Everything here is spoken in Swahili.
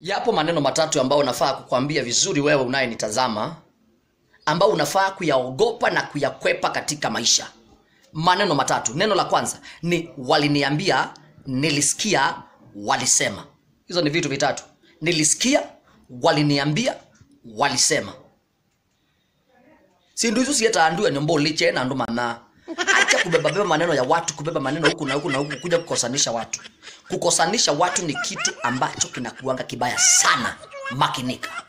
Yapo maneno matatu ambayo unafaa kukwambia vizuri wewe unayenitazama, ambao unafaa kuyaogopa na kuyakwepa katika maisha. Maneno matatu. Neno la kwanza ni waliniambia, nilisikia, walisema. Hizo ni vitu vitatu: nilisikia, waliniambia, walisema. sindu izo sieta andu liche na ndumanaa Acha kubeba beba maneno ya watu, kubeba maneno huku na huku na huku, kuja kukosanisha watu. Kukosanisha watu ni kitu ambacho kinakuanga kibaya sana. Makinika.